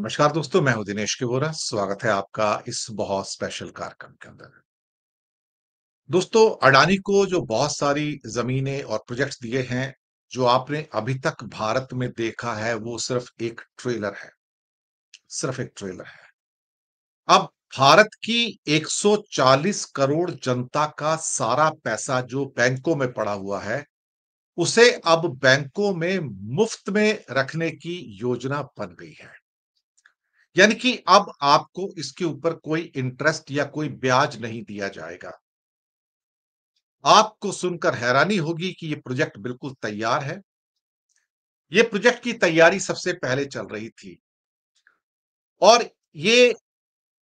नमस्कार दोस्तों मैं हूं दिनेश तिवोरा स्वागत है आपका इस बहुत स्पेशल कार्यक्रम के अंदर दोस्तों अडानी को जो बहुत सारी जमीनें और प्रोजेक्ट्स दिए हैं जो आपने अभी तक भारत में देखा है वो सिर्फ एक ट्रेलर है सिर्फ एक ट्रेलर है अब भारत की 140 करोड़ जनता का सारा पैसा जो बैंकों में पड़ा हुआ है उसे अब बैंकों में मुफ्त में रखने की योजना बन गई है यानी कि अब आपको इसके ऊपर कोई इंटरेस्ट या कोई ब्याज नहीं दिया जाएगा आपको सुनकर हैरानी होगी कि ये प्रोजेक्ट बिल्कुल तैयार है ये प्रोजेक्ट की तैयारी सबसे पहले चल रही थी और ये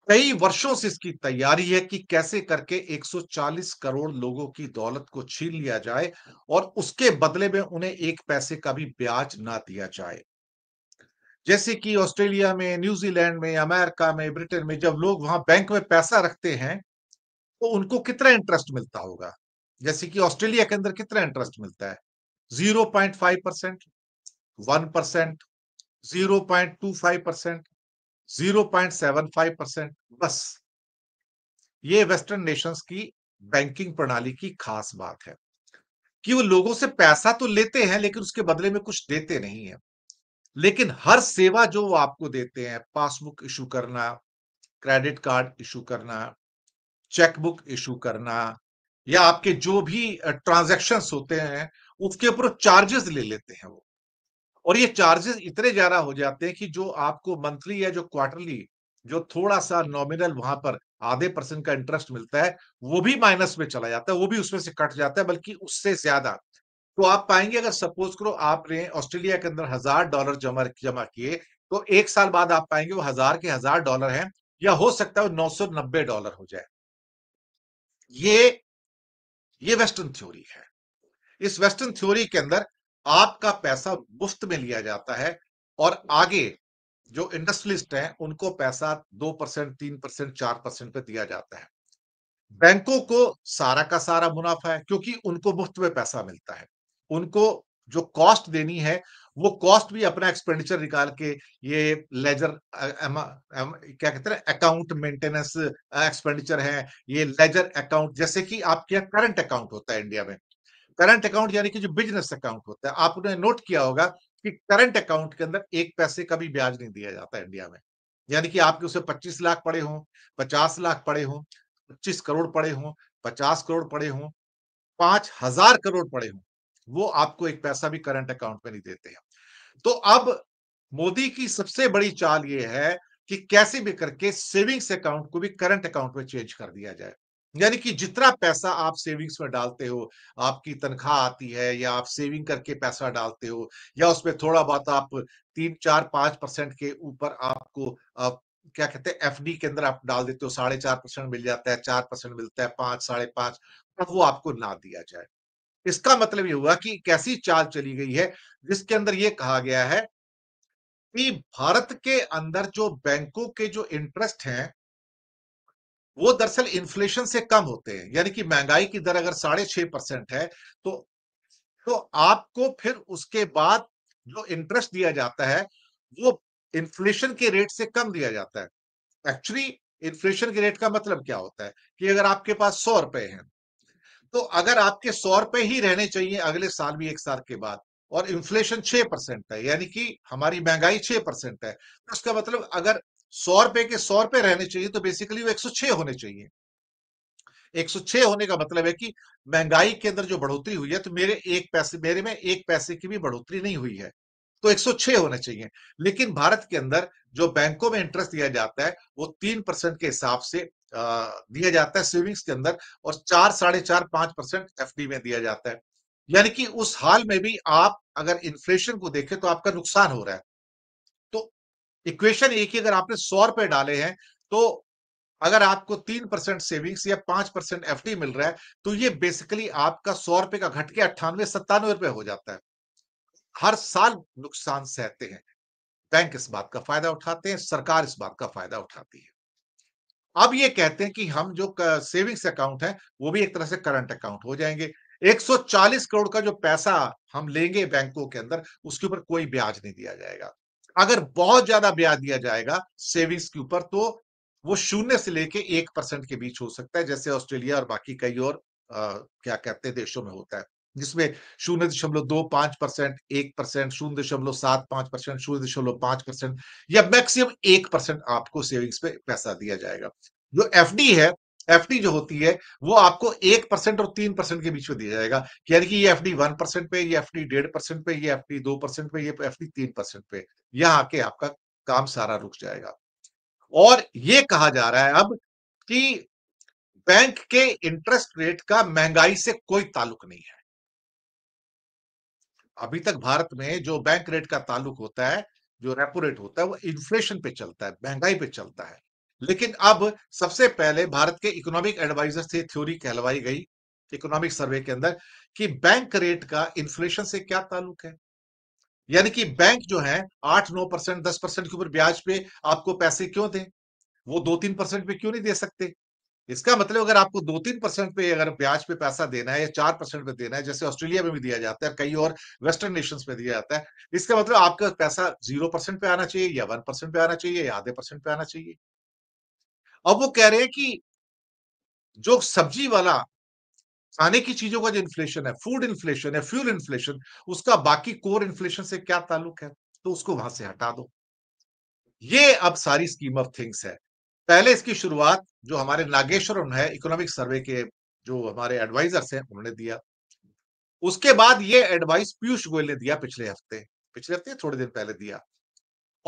कई वर्षों से इसकी तैयारी है कि कैसे करके 140 करोड़ लोगों की दौलत को छीन लिया जाए और उसके बदले में उन्हें एक पैसे का भी ब्याज ना दिया जाए जैसे कि ऑस्ट्रेलिया में न्यूजीलैंड में अमेरिका में ब्रिटेन में जब लोग वहां बैंक में पैसा रखते हैं तो उनको कितना इंटरेस्ट मिलता होगा जैसे कि ऑस्ट्रेलिया के अंदर कितना इंटरेस्ट मिलता है zero point five percent one percent zero point two five percent zero point seven five percent बस ये वेस्टर्न नेशंस की बैंकिंग प्रणाली की खास बात है कि वो लोगों से पैसा तो लेते हैं लेकिन उसके बदले में कुछ देते नहीं है लेकिन हर सेवा जो वो आपको देते हैं पासबुक इशू करना क्रेडिट कार्ड इशू करना चेकबुक इशू करना या आपके जो भी ट्रांजेक्शन होते हैं उसके ऊपर चार्जेस ले लेते हैं वो और ये चार्जेस इतने ज्यादा हो जाते हैं कि जो आपको मंथली या जो क्वार्टरली जो थोड़ा सा नॉमिनल वहां पर आधे परसेंट का इंटरेस्ट मिलता है वो भी माइनस में चला जाता है वो भी उसमें से कट जाता है बल्कि उससे ज्यादा तो आप पाएंगे अगर सपोज करो आपने ऑस्ट्रेलिया के अंदर हजार डॉलर जमा जमा किए तो एक साल बाद आप पाएंगे वो हजार के हजार डॉलर हैं या हो सकता है नौ सौ नब्बे डॉलर हो जाए ये ये वेस्टर्न थ्योरी है इस वेस्टर्न थ्योरी के अंदर आपका पैसा मुफ्त में लिया जाता है और आगे जो इंडस्ट्रियलिस्ट हैं उनको पैसा दो परसेंट तीन परसेंट चार परसेंट पे दिया जाता है बैंकों को सारा का सारा मुनाफा है क्योंकि उनको मुफ्त में पैसा मिलता है उनको जो कॉस्ट देनी है वो कॉस्ट भी अपना एक्सपेंडिचर निकाल के ये लेजर क्या कहते हैं अकाउंट मेंटेनेंस एक्सपेंडिचर है ये लेजर अकाउंट जैसे कि आपके यहाँ करंट अकाउंट होता है इंडिया में करंट अकाउंट यानी कि जो बिजनेस अकाउंट होता है आपने नोट किया होगा कि करंट अकाउंट के अंदर एक पैसे का भी ब्याज नहीं दिया जाता इंडिया में यानी कि आपके उसे 25 लाख पड़े हों 50 लाख पड़े हों 25 करोड़ पड़े हों 50 करोड़ पड़े हों पांच हजार करोड़ पड़े हों वो आपको एक पैसा भी करंट अकाउंट में नहीं देते हैं तो अब मोदी की सबसे बड़ी चाल ये है कि कैसे भी करके सेविंग्स अकाउंट को भी करंट अकाउंट में चेंज कर दिया जाए यानी कि जितना पैसा आप सेविंग्स में डालते हो आपकी तनख्वाह आती है या आप सेविंग करके पैसा डालते हो या उसमें थोड़ा बहुत आप तीन चार पांच परसेंट के ऊपर आपको आप क्या कहते हैं एफडी के अंदर आप डाल देते हो साढ़े चार परसेंट मिल जाता है चार परसेंट मिलता है पांच साढ़े पांच वो आपको ना दिया जाए इसका मतलब ये हुआ कि कैसी चाल चली गई है जिसके अंदर ये कहा गया है कि भारत के अंदर जो बैंकों के जो इंटरेस्ट हैं वो दरअसल इन्फ्लेशन से कम होते हैं यानी कि महंगाई की दर अगर साढ़े छह परसेंट है तो तो आपको फिर उसके बाद जो इंटरेस्ट दिया जाता है वो इन्फ्लेशन के रेट से कम दिया जाता है एक्चुअली इन्फ्लेशन के रेट का मतलब क्या होता है कि अगर आपके पास सौ रुपए हैं तो अगर आपके सौ रुपए ही रहने चाहिए अगले साल भी एक साल के बाद और इन्फ्लेशन छह परसेंट है यानी कि हमारी महंगाई छह परसेंट है तो उसका मतलब अगर सौ रुपए के सौ रुपए रहने चाहिए तो बेसिकली वो एक सौ छह होने चाहिए एक सौ छह होने का मतलब है कि महंगाई के अंदर जो बढ़ोतरी हुई है तो मेरे एक पैसे मेरे में एक पैसे की भी बढ़ोतरी नहीं हुई है तो एक सौ छह होने चाहिए लेकिन भारत के अंदर जो बैंकों में इंटरेस्ट दिया जाता है वो तीन परसेंट के हिसाब से दिया जाता है सेविंग्स के अंदर और चार साढ़े चार पांच परसेंट एफ में दिया जाता है यानी कि उस हाल में भी आप अगर इन्फ्लेशन को देखें तो आपका नुकसान हो रहा है तो इक्वेशन एक ही अगर आपने सौ रुपए डाले हैं तो अगर आपको तीन परसेंट सेविंग्स या पांच परसेंट एफ मिल रहा है तो ये बेसिकली आपका सौ रुपए का घट के अट्ठानवे सत्तानवे रुपए हो जाता है हर साल नुकसान सहते हैं बैंक इस बात का फायदा उठाते हैं सरकार इस बात का फायदा उठाती है अब ये कहते हैं कि हम जो सेविंग्स अकाउंट है वो भी एक तरह से करंट अकाउंट हो जाएंगे 140 करोड़ का जो पैसा हम लेंगे बैंकों के अंदर उसके ऊपर कोई ब्याज नहीं दिया जाएगा अगर बहुत ज्यादा ब्याज दिया जाएगा सेविंग्स के ऊपर तो वो शून्य से लेके एक परसेंट के बीच हो सकता है जैसे ऑस्ट्रेलिया और बाकी कई और आ, क्या कहते हैं देशों में होता है जिसमें शून्य दशमलव दो पांच परसेंट एक परसेंट शून्य दशमलव सात पांच परसेंट शून्य दशमलव पांच परसेंट या मैक्सिमम एक परसेंट आपको सेविंग्स पे पैसा दिया जाएगा जो एफडी है एफडी जो होती है वो आपको एक परसेंट और तीन परसेंट के बीच में दिया जाएगा यानी कि ये एफडी वन परसेंट पे ये एफडी डेढ़ परसेंट पे ये एफडी दो परसेंट पे ये एफडी तीन परसेंट पे यहाँ आके आपका काम सारा रुक जाएगा और ये कहा जा रहा है अब कि बैंक के इंटरेस्ट रेट का महंगाई से कोई ताल्लुक नहीं है अभी तक भारत में जो बैंक रेट का ताल्लुक होता है जो रेपो रेट होता है वो इन्फ्लेशन पे चलता है महंगाई पे चलता है लेकिन अब सबसे पहले भारत के इकोनॉमिक एडवाइजर से थ्योरी कहलवाई गई इकोनॉमिक सर्वे के अंदर कि बैंक रेट का इन्फ्लेशन से क्या ताल्लुक है यानी कि बैंक जो है आठ नौ परसेंट दस परसेंट के ऊपर ब्याज पे आपको पैसे क्यों दे वो दो तीन परसेंट पे क्यों नहीं दे सकते इसका मतलब अगर आपको दो तीन परसेंट पे अगर ब्याज पे पैसा देना है या चार परसेंट पे देना है जैसे ऑस्ट्रेलिया में भी दिया जाता है कई और वेस्टर्न नेशन में दिया जाता है इसका मतलब आपका पैसा जीरो परसेंट पे आना चाहिए या वन परसेंट पे आना चाहिए या आधे परसेंट पे आना चाहिए अब वो कह रहे हैं कि जो सब्जी वाला खाने की चीजों का जो इन्फ्लेशन है फूड इन्फ्लेशन है फ्यूल इन्फ्लेशन उसका बाकी कोर इन्फ्लेशन से क्या ताल्लुक है तो उसको वहां से हटा दो ये अब सारी स्कीम ऑफ थिंग्स है पहले इसकी शुरुआत जो हमारे नागेश्वरम है इकोनॉमिक सर्वे के जो हमारे एडवाइजर्स हैं उन्होंने दिया उसके बाद ये एडवाइस पीयूष गोयल ने दिया पिछले हफ्ते पिछले हफ्ते थोड़े दिन पहले दिया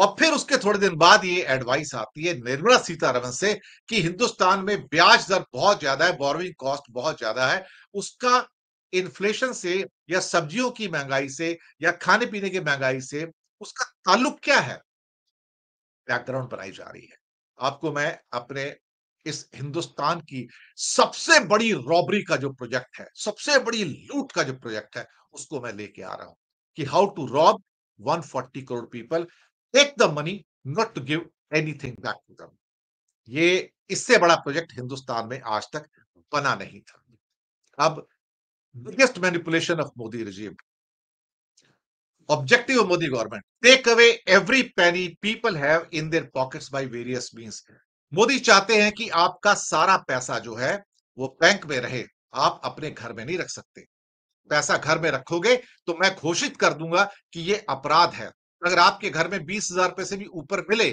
और फिर उसके थोड़े दिन बाद ये एडवाइस आती है निर्मला सीतारमन से कि हिंदुस्तान में ब्याज दर बहुत ज्यादा है बोरोइंग कॉस्ट बहुत ज्यादा है उसका इन्फ्लेशन से या सब्जियों की महंगाई से या खाने पीने की महंगाई से उसका ताल्लुक क्या है बैकग्राउंड बनाई जा रही है आपको मैं अपने इस हिंदुस्तान की सबसे बड़ी रॉबरी का जो प्रोजेक्ट है सबसे बड़ी लूट का जो प्रोजेक्ट है उसको मैं लेके आ रहा हूं कि how to rob 140 crore people take the money not to give anything back to them ये इससे बड़ा प्रोजेक्ट हिंदुस्तान में आज तक बना नहीं था अब biggest manipulation of Modi regime objective of Modi government. Take away every penny people have in their pockets by various means. Modi चाहते हैं कि आपका सारा पैसा जो है वो बैंक में रहे आप अपने घर में नहीं रख सकते पैसा घर में रखोगे तो मैं घोषित कर दूंगा कि ये अपराध है अगर आपके घर में बीस हजार रुपए से भी ऊपर मिले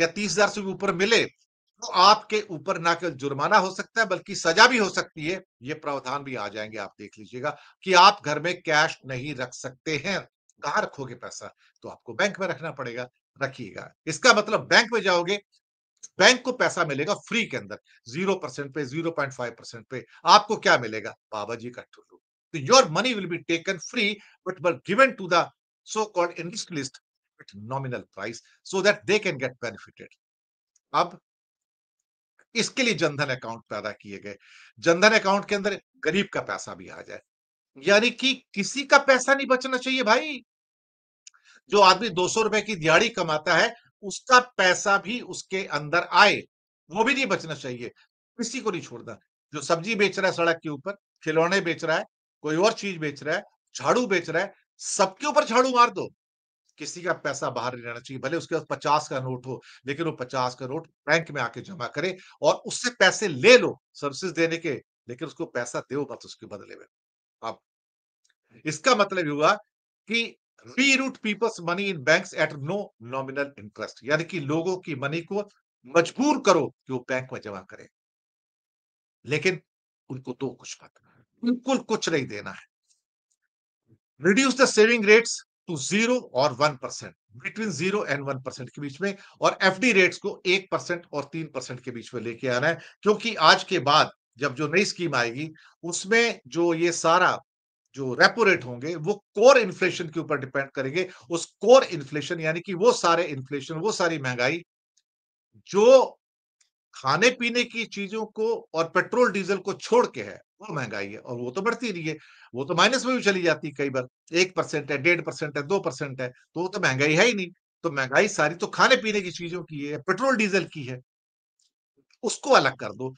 या तीस हजार से भी ऊपर मिले तो आपके ऊपर ना केवल जुर्माना हो सकता है बल्कि सजा भी हो सकती है ये प्रावधान भी आ जाएंगे आप देख लीजिएगा कि आप घर में कैश नहीं रख सकते हैं कहा रखोगे पैसा तो आपको बैंक में रखना पड़ेगा रखिएगा इसका मतलब बैंक में जाओगे बैंक को पैसा मिलेगा फ्री के अंदर जीरो परसेंट पे जीरो पॉइंट फाइव परसेंट पे आपको क्या मिलेगा बाबा जी का टुल्लू तो your money will be taken free but but given to the so called industrialist at nominal price so that they can get benefited अब इसके लिए जनधन अकाउंट पैदा किए गए जनधन अकाउंट के अंदर गरीब का पैसा भी आ जाए यानी कि किसी का पैसा नहीं बचना चाहिए भाई जो आदमी दो सौ रुपए की दिहाड़ी कमाता है उसका पैसा भी उसके अंदर आए वो भी नहीं बचना चाहिए किसी को नहीं छोड़ना जो सब्जी बेच रहा है सड़क के ऊपर खिलौने बेच रहा है कोई और चीज बेच रहा है झाड़ू बेच रहा है सबके ऊपर झाड़ू मार दो किसी का पैसा बाहर नहीं रहना चाहिए भले उसके पास पचास का नोट हो लेकिन वो पचास का नोट बैंक में आके जमा करे और उससे पैसे ले लो सर्विस देने के लेकिन उसको पैसा दो मत उसके बदले में आप इसका मतलब हुआ कि route people's money in bank at no nominal interest यानी कि लोगों की मनी को मजबूर करो कि वो बैंक में जमा करें लेकिन उनको दो कुछ मत बिल्कुल हम्म। कुछ नहीं देना है reduce the saving rates to zero और one percent between zero and one percent के बीच में और एफडी रेट्स को एक परसेंट और तीन परसेंट के बीच में लेके आना है क्योंकि आज के बाद जब जो नई स्कीम आएगी उसमें जो ये सारा जो रेपो रेट होंगे वो कोर इन्फ्लेशन के ऊपर डिपेंड करेंगे उस कोर इन्फ्लेशन यानी कि वो सारे इन्फ्लेशन वो सारी महंगाई जो खाने पीने की चीजों को और पेट्रोल डीजल को छोड़ के है वो महंगाई है और वो तो बढ़ती रही है वो तो माइनस में भी चली जाती है कई बार एक परसेंट है डेढ़ परसेंट है दो परसेंट है तो वो तो महंगाई है ही नहीं तो महंगाई सारी तो खाने पीने की चीजों की है पेट्रोल डीजल की है उसको अलग कर दो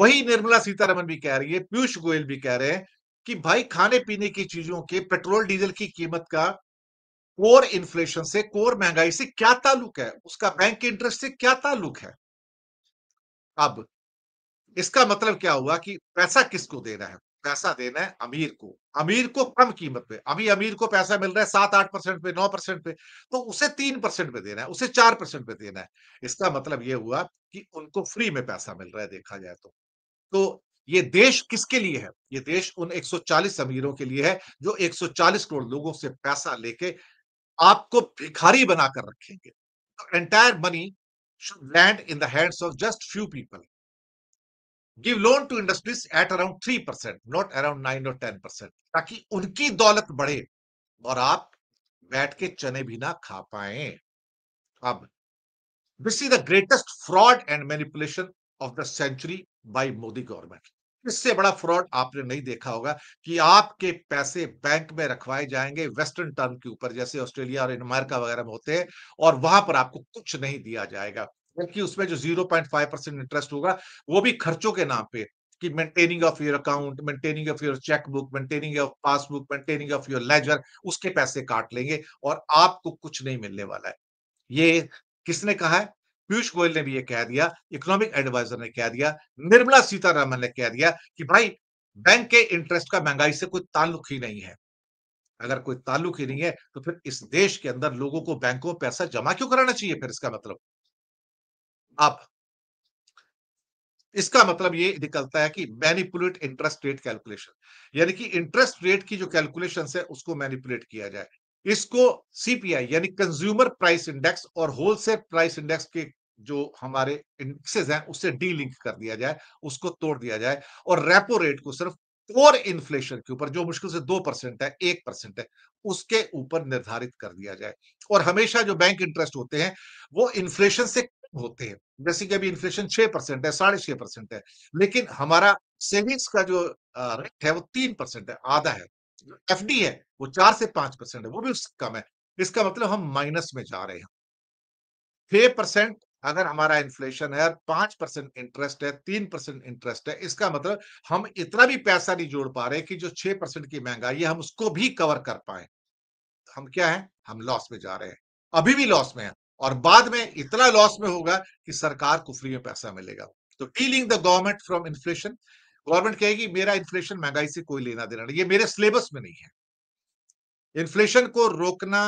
वही निर्मला सीतारमन भी कह रही है पीयूष गोयल भी कह रहे हैं कि भाई खाने पीने की चीजों के पेट्रोल डीजल की कीमत का कोर इन्फ्लेशन से कोर महंगाई से क्या ताल्लुक है उसका बैंक इंटरेस्ट से क्या ताल्लुक है अब इसका मतलब क्या हुआ कि पैसा किसको देना है पैसा देना है अमीर को अमीर को कम कीमत पे अभी अमीर को पैसा मिल रहा है सात आठ परसेंट पे नौ परसेंट पे तो उसे तीन परसेंट पे देना है उसे चार परसेंट पे देना है इसका मतलब यह हुआ कि उनको फ्री में पैसा मिल रहा है देखा जाए तो तो ये देश किसके लिए है ये देश उन 140 अमीरों के लिए है जो 140 करोड़ लोगों से पैसा लेके आपको भिखारी बनाकर रखेंगे entire money should land in hands of just few people give loan to industries at around three percent not around nine और टेन परसेंट ताकि उनकी दौलत बढ़े और आप बैठ के चने भी ना खा पाए अब this is the greatest fraud and manipulation of the century by Modi government इससे बड़ा फ्रॉड आपने नहीं देखा होगा कि आपके पैसे बैंक में रखवाए जाएंगे वेस्टर्न टर्म के ऊपर जैसे ऑस्ट्रेलिया और अमेरिका वगैरह में होते हैं और वहां पर आपको कुछ नहीं दिया जाएगा बल्कि उसमें जो 0.5 परसेंट इंटरेस्ट होगा वो भी खर्चों के नाम पे कि maintaining of your account maintaining of your chequebook maintaining of passbook maintaining of your ledger उसके पैसे काट लेंगे और आपको कुछ नहीं मिलने वाला है ये किसने कहा है पीयूष गोयल ने भी ये कह दिया इकोनॉमिक एडवाइजर ने कह दिया निर्मला सीतारामन ने कह दिया कि भाई बैंक के इंटरेस्ट का महंगाई से कोई ताल्लुक ही नहीं है अगर कोई ताल्लुक ही नहीं है तो फिर इस देश के अंदर लोगों को बैंकों में पैसा जमा क्यों कराना चाहिए फिर इसका मतलब आप इसका मतलब ये निकलता है कि मैनिपुलेट इंटरेस्ट रेट कैलकुलेशन यानी कि इंटरेस्ट रेट की जो कैलकुलेशन है उसको मैनिपुलेट किया जाए इसको सीपीआई यानी कंज्यूमर प्राइस इंडेक्स और होलसेल प्राइस इंडेक्स के जो हमारे इंडेक्सेस हैं उससे डी लिंक कर दिया जाए उसको तोड़ दिया जाए और रेपो रेट को सिर्फ कोर इन्फ्लेशन के ऊपर जो मुश्किल से दो परसेंट है एक परसेंट है उसके ऊपर निर्धारित कर दिया जाए और हमेशा जो बैंक इंटरेस्ट होते हैं वो इन्फ्लेशन से कम होते हैं जैसे कि अभी इन्फ्लेशन छह परसेंट है साढ़े छह परसेंट है लेकिन हमारा सेविंग्स का जो रेट है वो तीन परसेंट है आधा है एफ है वो चार से पांच परसेंट है वो भी उससे कम है इसका मतलब हम माइनस में जा रहे हैं छह परसेंट अगर हमारा इन्फ्लेशन है पांच परसेंट इंटरेस्ट है तीन परसेंट इंटरेस्ट है इसका मतलब हम इतना भी पैसा नहीं जोड़ पा रहे कि जो छह परसेंट की महंगाई है हम उसको भी कवर कर पाए हम क्या है हम लॉस में जा रहे हैं अभी भी लॉस में है और बाद में इतना लॉस में होगा कि सरकार को फ्री में पैसा मिलेगा तो dealing the government from inflation government कहेगी मेरा इन्फ्लेशन महंगाई से कोई लेना देना नहीं ये मेरे सिलेबस में नहीं है इन्फ्लेशन को रोकना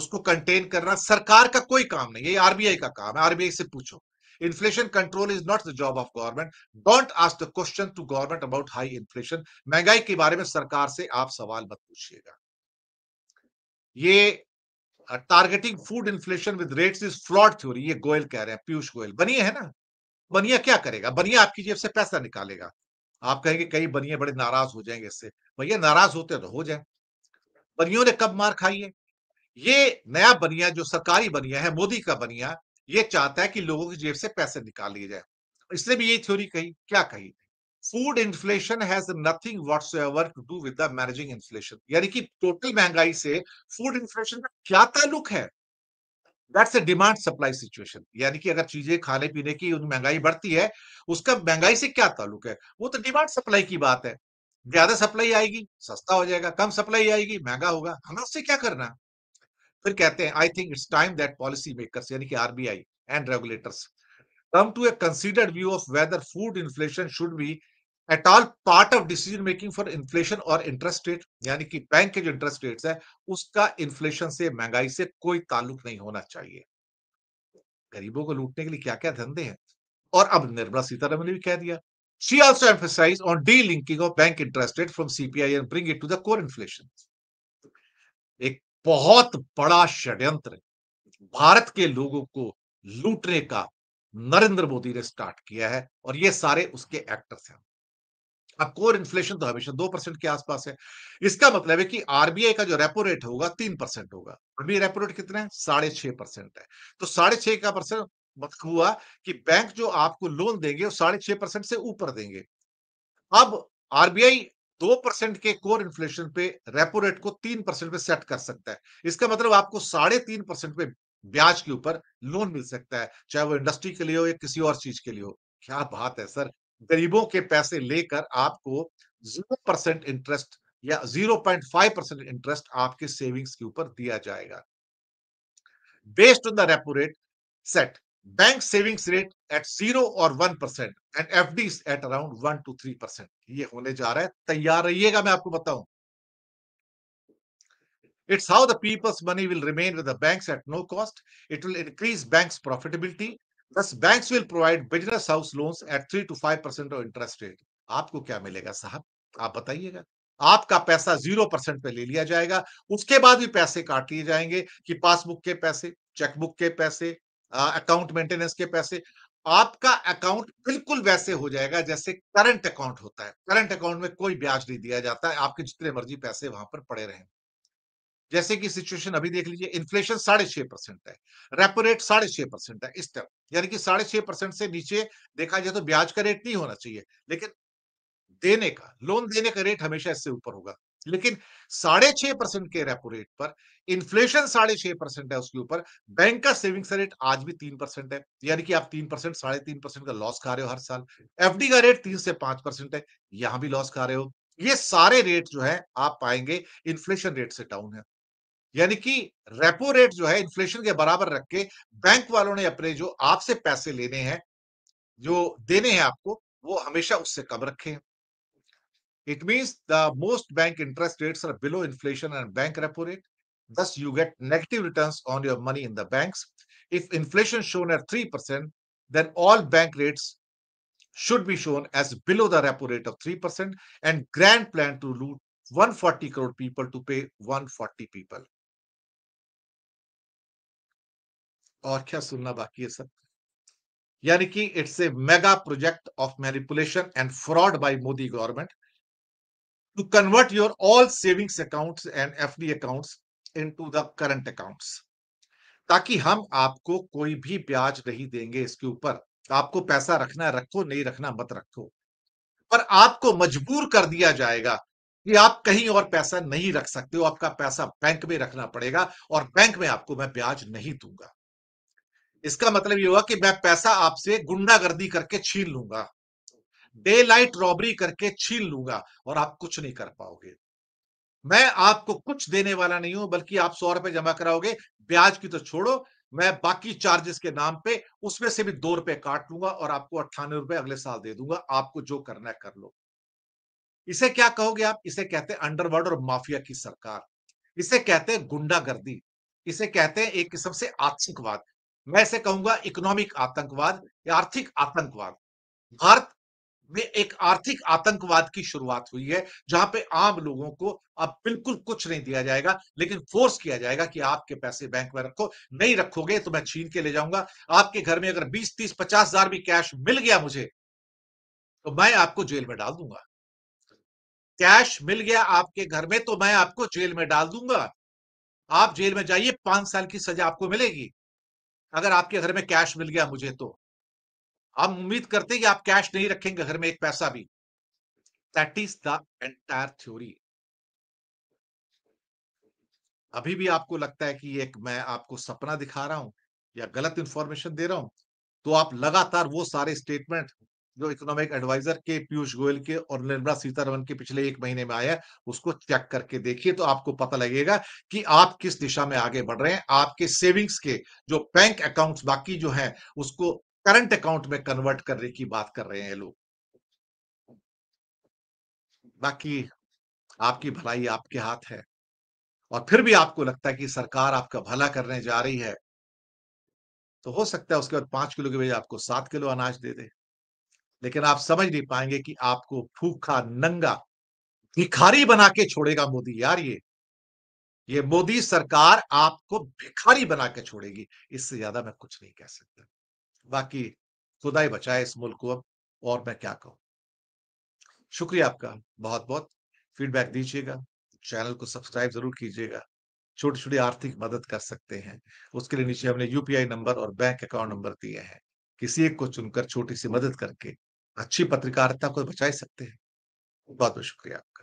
उसको कंटेन करना सरकार का कोई काम नहीं ये आरबीआई का काम है आरबीआई से पूछो inflation control is not the job of government don't ask the question to government about high inflation महंगाई के बारे में सरकार से आप सवाल मत पूछिएगा ये targeting food inflation with rates is flawed theory ये गोयल कह रहे हैं पीयूष गोयल बनिए है ना बनिया क्या करेगा बनिया आपकी जेब से पैसा निकालेगा आप कहेंगे कई बनिए बड़े नाराज हो जाएंगे इससे भैया नाराज होते तो हो जाए बनियों ने कब मार खाई है ये नया बनिया जो सरकारी बनिया है मोदी का बनिया ये चाहता है कि लोगों की जेब से पैसे निकाल लिए जाए इसने भी ये थ्योरी कही क्या कही food inflation has nothing whatsoever to do with the managing inflation यानी कि टोटल महंगाई से फूड इन्फ्लेशन का क्या ताल्लुक है that's a demand supply situation यानी कि अगर चीजें खाने पीने की महंगाई बढ़ती है उसका महंगाई से क्या ताल्लुक है वो तो डिमांड सप्लाई की बात है ज्यादा सप्लाई आएगी सस्ता हो जाएगा कम सप्लाई आएगी महंगा होगा हमें उससे क्या करना फिर कहते हैं I think it's time that policy makers यानी कि RBI and regulators come to a considered view of whether food inflation should be at all part of decision making for inflation और इंटरेस्ट रेट यानी कि bank के जो interest rates है उसका inflation से महंगाई से कोई ताल्लुक नहीं होना चाहिए गरीबों को लूटने के लिए क्या क्या धंधे हैं और अब निर्मला सीतारमन ने भी कह दिया she also emphasise on delinking of bank interest rate from CPI and bring it to the core inflation एक बहुत बड़ा षड्यंत्र भारत के लोगों को लूटने का नरेंद्र मोदी ने स्टार्ट किया है और ये सारे उसके एक्टर्स हैं अब कोर इन्फ्लेशन तो हमेशा दो परसेंट के आसपास है इसका मतलब है कि आरबीआई का जो रेपो रेट होगा तीन परसेंट होगा अभी रेपो रेट कितना है साढ़े छह परसेंट है तो साढ़े छह का परसेंट मतलब हुआ कि बैंक जो आपको लोन देंगे वो साढ़े छह परसेंट से ऊपर देंगे अब आरबीआई दो परसेंट के कोर इन्फ्लेशन पे रेपो रेट को तीन परसेंट पे सेट कर सकता है इसका मतलब आपको साढ़े तीन परसेंट पे ब्याज के ऊपर लोन मिल सकता है चाहे वो इंडस्ट्री के लिए हो या किसी और चीज के लिए हो क्या बात है सर गरीबों के पैसे लेकर आपको जीरो परसेंट इंटरेस्ट या zero point five percent interest आपके सेविंग्स के ऊपर दिया जाएगा based on the repo rate set bank savings rate at zero और one percent and F at around one two three percent ये होने जा रहा है तैयार रहिएगा मैं आपको बताऊं it's how the people's money will remain with the at no cost it will increase banks profitability thus banks will provide business house loans at three to five percent of interest rate आपको क्या मिलेगा साहब आप बताइएगा आपका पैसा zero percent पे ले लिया जाएगा उसके बाद भी पैसे काट लिए जाएंगे कि पासबुक के पैसे चेकबुक के पैसे अकाउंट मेंटेनेंस के पैसे आपका अकाउंट बिल्कुल वैसे हो जाएगा जैसे करंट अकाउंट होता है करंट अकाउंट में कोई ब्याज नहीं दिया जाता है आपके जितने मर्जी पैसे वहां पर पड़े रहे जैसे कि सिचुएशन अभी देख लीजिए इन्फ्लेशन साढ़े छह परसेंट है रेपो रेट साढ़े छह परसेंट है इस टाइम यानी कि साढ़े छह परसेंट से नीचे देखा जाए तो ब्याज का रेट नहीं होना चाहिए लेकिन देने का लोन देने का रेट हमेशा इससे ऊपर होगा लेकिन साढ़े छह परसेंट के रेपो रेट पर इन्फ्लेशन साढ़े छह परसेंट है उसके ऊपर बैंक का सेविंग्स रेट आज भी तीन परसेंट है यानी कि आप तीन परसेंट साढ़े तीन परसेंट का लॉस खा रहे हो हर साल एफडी का रेट तीन से पांच परसेंट है यहां भी लॉस खा रहे हो ये सारे रेट जो है आप पाएंगे इन्फ्लेशन रेट से डाउन है यानी कि रेपो रेट जो है इन्फ्लेशन के बराबर रख के बैंक वालों ने अपने जो आपसे पैसे लेने हैं जो देने हैं आपको वो हमेशा उससे कम रखे हैं It means the most bank interest rates are below inflation and bank repo rate. Thus, you get negative returns on your money in the banks. If inflation shown at 3%, then all bank rates should be shown as below the repo rate of 3% and grand plan to loot 140 crore people to pay 140 people. और it's सुनना बाकी है sir manipulation कि fraud by Modi government. to convert your all savings accounts and FD accounts into the current accounts ताकि हम आपको कोई भी ब्याज नहीं देंगे इसके ऊपर आपको पैसा रखना रखो नहीं रखना मत रखो पर आपको मजबूर कर दिया जाएगा कि आप कहीं और पैसा नहीं रख सकते हो आपका पैसा बैंक में रखना पड़ेगा और बैंक में आपको मैं ब्याज नहीं दूंगा इसका मतलब ये हुआ कि मैं पैसा आपसे गुंडागर्दी करके छीन लूंगा डे लाइट रॉबरी करके छीन लूंगा और आप कुछ नहीं कर पाओगे मैं आपको कुछ देने वाला नहीं हूं बल्कि आप सौ रुपए जमा कराओगे ब्याज की तो छोड़ो मैं बाकी चार्जेस के नाम पे उसमें से भी दो रुपए काट लूंगा और आपको अट्ठानवे रुपए अगले साल दे दूंगा आपको जो करना है कर लो इसे क्या कहोगे आप इसे कहते हैं अंडरवर्ल्ड और माफिया की सरकार इसे कहते हैं गुंडागर्दी इसे कहते हैं एक किस्म से आतंकवाद मैं इसे कहूंगा इकोनॉमिक आतंकवाद या आर्थिक आतंकवाद भारत में एक आर्थिक आतंकवाद की शुरुआत हुई है जहां पे आम लोगों को अब बिल्कुल कुछ नहीं दिया जाएगा लेकिन फोर्स किया जाएगा कि आपके पैसे बैंक में रखो नहीं रखोगे तो मैं छीन के ले जाऊंगा आपके घर में अगर बीस तीस पचास हजार भी कैश मिल गया मुझे तो मैं आपको जेल में डाल दूंगा कैश मिल गया आपके घर में तो मैं आपको जेल में डाल दूंगा आप जेल में जाइए पांच साल की सजा आपको मिलेगी अगर आपके घर में कैश मिल गया मुझे तो आप उम्मीद करते हैं कि आप कैश नहीं रखेंगे घर में एक पैसा भी that is the entire theory अभी भी आपको लगता है कि एक मैं आपको सपना दिखा रहा हूं या गलत इंफॉर्मेशन दे रहा हूं तो आप लगातार वो सारे स्टेटमेंट जो इकोनॉमिक एडवाइजर के पीयूष गोयल के और निर्मला सीतारमन के पिछले एक महीने में आया उसको चेक करके देखिए तो आपको पता लगेगा कि आप किस दिशा में आगे बढ़ रहे हैं आपके सेविंग्स के जो बैंक अकाउंट्स बाकी जो है उसको करंट अकाउंट में कन्वर्ट करने की बात कर रहे हैं लोग बाकी आपकी भलाई आपके हाथ है और फिर भी आपको लगता है कि सरकार आपका भला करने जा रही है तो हो सकता है उसके बाद पांच किलो के बजाय आपको सात किलो अनाज दे दे लेकिन आप समझ नहीं पाएंगे कि आपको भूखा नंगा भिखारी बना के छोड़ेगा मोदी यार ये ये मोदी सरकार आपको भिखारी बना के छोड़ेगी इससे ज्यादा मैं कुछ नहीं कह सकता बाकी खुदा ही बचाए इस मुल्क को अब और मैं क्या कहूँ शुक्रिया आपका बहुत बहुत फीडबैक दीजिएगा चैनल को सब्सक्राइब जरूर कीजिएगा छोटी छोटी आर्थिक मदद कर सकते हैं उसके लिए नीचे हमने यूपीआई नंबर और बैंक अकाउंट नंबर दिए हैं किसी एक को चुनकर छोटी सी मदद करके अच्छी पत्रकारिता को बचाई सकते हैं बहुत बहुत शुक्रिया आपका